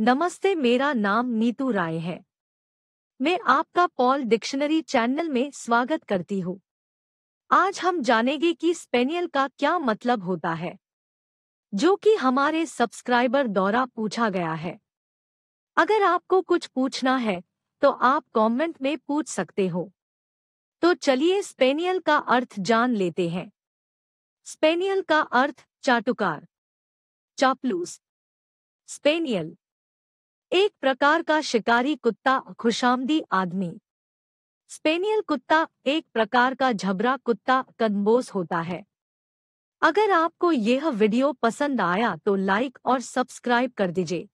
नमस्ते मेरा नाम नीतू राय है मैं आपका पॉल डिक्शनरी चैनल में स्वागत करती हूँ आज हम जानेंगे कि स्पेनियल का क्या मतलब होता है जो कि हमारे सब्सक्राइबर द्वारा पूछा गया है अगर आपको कुछ पूछना है तो आप कमेंट में पूछ सकते हो तो चलिए स्पेनियल का अर्थ जान लेते हैं स्पेनियल का अर्थ चाटुकार चापलूस स्पेनियल एक प्रकार का शिकारी कुत्ता खुशामदी आदमी स्पेनियल कुत्ता एक प्रकार का झबरा कुत्ता कदमबोस होता है अगर आपको यह वीडियो पसंद आया तो लाइक और सब्सक्राइब कर दीजिए